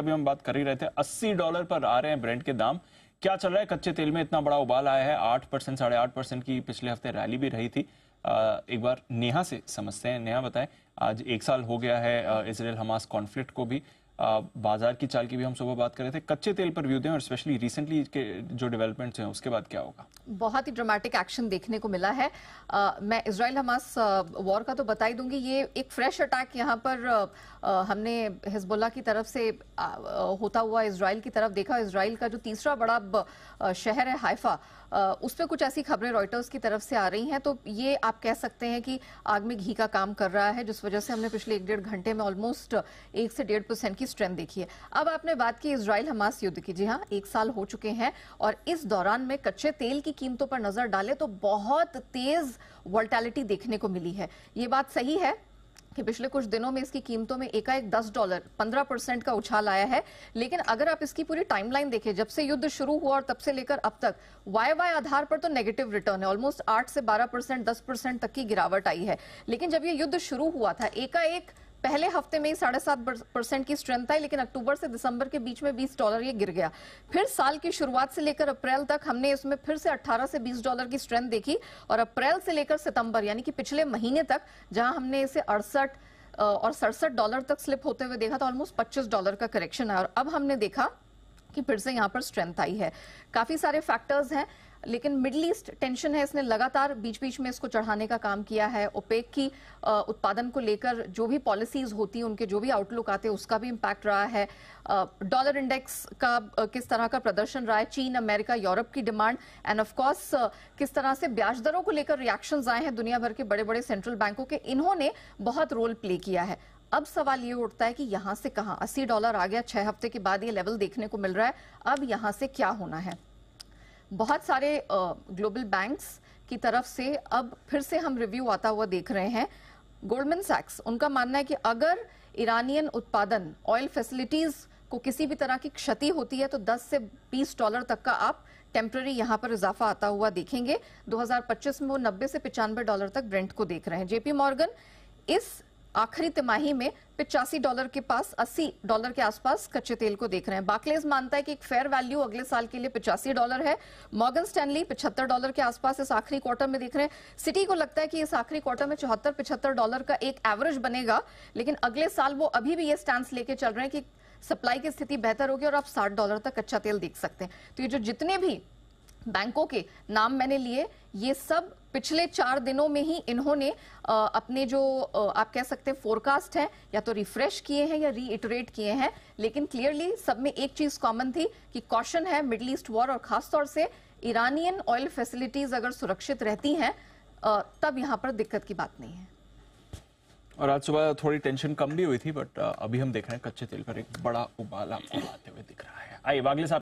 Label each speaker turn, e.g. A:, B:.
A: का भी हम बात कर ही रहे थे अस्सी डॉलर पर आ रहे हैं ब्रेंड के दाम क्या चल रहा है कच्चे तेल में इतना बड़ा उबाल आया है आठ परसेंट साढ़े आठ परसेंट की पिछले हफ्ते रैली भी रही थी एक बार नेहा से समझते हैं नेहा बताएं आज एक साल हो गया है इसराइल हमास कॉन्फ्लिक्ट को भी बाजार की चाल की भी हम सुबह बात कर रहे थे कच्चे तेल पर व्यू दें और स्पेशली रिसेंटली के जो डेवलपमेंट्स हैं उसके बाद क्या होगा
B: बहुत ही ड्रामेटिक एक्शन देखने को मिला है आ, मैं इसराइल हमास वॉर का तो बताई दूंगी ये एक फ्रेश अटैक यहाँ पर आ, हमने हिजबुल्ला की तरफ से आ, होता हुआ इसराइल की तरफ देखा इसराइल का जो तीसरा बड़ा शहर है हाइफा उस पर कुछ ऐसी खबरें रॉयटर्स की तरफ से आ रही हैं तो ये आप कह सकते हैं कि आग में घी का काम कर रहा है जिस वजह से हमने पिछले एक डेढ़ घंटे में ऑलमोस्ट एक से डेढ़ परसेंट की स्ट्रेंथ देखी है अब आपने बात की इसराइल हमास युद्ध की जी हाँ एक साल हो चुके हैं और इस दौरान में कच्चे तेल की कीमतों पर नजर डाले तो बहुत तेज वॉल्टैलिटी देखने को मिली है ये बात सही है कि पिछले कुछ दिनों में इसकी कीमतों में एकाएक दस डॉलर पंद्रह परसेंट का उछाल आया है लेकिन अगर आप इसकी पूरी टाइमलाइन देखें जब से युद्ध शुरू हुआ और तब से लेकर अब तक वाई वाई आधार पर तो नेगेटिव रिटर्न है ऑलमोस्ट आठ से बारह परसेंट दस परसेंट तक की गिरावट आई है लेकिन जब ये युद्ध शुरू हुआ था एकाएक पहले हफ्ते में ही साढ़े सात परसेंट की स्ट्रेंथ आई लेकिन अक्टूबर से दिसंबर के बीच में 20 डॉलर ये गिर गया फिर साल की शुरुआत से लेकर अप्रैल तक हमने इसमें फिर से 18 से 20 डॉलर की स्ट्रेंथ देखी और अप्रैल से लेकर सितंबर यानी कि पिछले महीने तक जहां हमने इसे अड़सठ और सड़सठ डॉलर तक स्लिप होते हुए देखा तो ऑलमोस्ट पच्चीस डॉलर का करेक्शन आया और अब हमने देखा कि फिर से यहाँ पर स्ट्रेंथ आई है काफी सारे फैक्टर्स हैं लेकिन मिडल ईस्ट टेंशन है इसने लगातार बीच बीच में इसको चढ़ाने का काम किया है ओपेक की उत्पादन को लेकर जो भी पॉलिसीज होती हैं उनके जो भी आउटलुक आते हैं उसका भी इम्पैक्ट रहा है डॉलर इंडेक्स का किस तरह का प्रदर्शन रहा है चीन अमेरिका यूरोप की डिमांड एंड ऑफकोर्स किस तरह से ब्याज दरों को लेकर रिएक्शन आए हैं दुनिया भर के बड़े बड़े सेंट्रल बैंकों के इन्होंने बहुत रोल प्ले किया है अब सवाल ये उठता है कि यहाँ से कहाँ अस्सी डॉलर आ गया छह हफ्ते के बाद ये लेवल देखने को मिल रहा है अब यहाँ से क्या होना है बहुत सारे ग्लोबल बैंक्स की तरफ से अब फिर से हम रिव्यू आता हुआ देख रहे हैं गोल्डमैन सैक्स उनका मानना है कि अगर ईरानियन उत्पादन ऑयल फैसिलिटीज को किसी भी तरह की क्षति होती है तो 10 से 20 डॉलर तक का आप टेम्प्ररी यहाँ पर इजाफा आता हुआ देखेंगे 2025 में वो 90 से पिचानवे डॉलर तक ब्रेंट को देख रहे हैं जेपी मॉर्गन इस आखिरी तिमाही में पिचासी डॉलर के पास 80 डॉलर के आसपास कच्चे तेल को देख रहे हैं बाकलेज मानता है कि एक फेयर वैल्यू अगले साल के लिए पिचासी डॉलर है मॉर्गन स्टैनली पिछहत्तर डॉलर के आसपास इस आखिरी क्वार्टर में देख रहे हैं सिटी को लगता है कि इस आखिरी क्वार्टर में चौहत्तर पिछहत्तर डॉलर का एक एवरेज बनेगा लेकिन अगले साल वो अभी भी ये स्टैंड लेके चल रहे हैं कि सप्लाई की स्थिति बेहतर होगी और आप साठ डॉलर तक कच्चा तेल देख सकते हैं तो ये जो जितने भी बैंकों के नाम मैंने लिए ये सब पिछले चार दिनों में ही इन्होंने अपने जो आप कह सकते हैं फोरकास्ट है या तो रिफ्रेश किए हैं या रीइटरेट किए हैं लेकिन क्लियरली सब में एक चीज कॉमन थी कि कॉशन है मिडल ईस्ट वॉर और खासतौर से ईरानियन ऑयल फैसिलिटीज अगर सुरक्षित रहती हैं तब यहाँ पर दिक्कत की बात नहीं है
A: और आज सुबह थोड़ी टेंशन कम भी हुई थी बट अभी हम देख रहे हैं कच्चे तेल पर एक बड़ा उबाल आपको आते हुए दिख रहा है आइए वागले साहब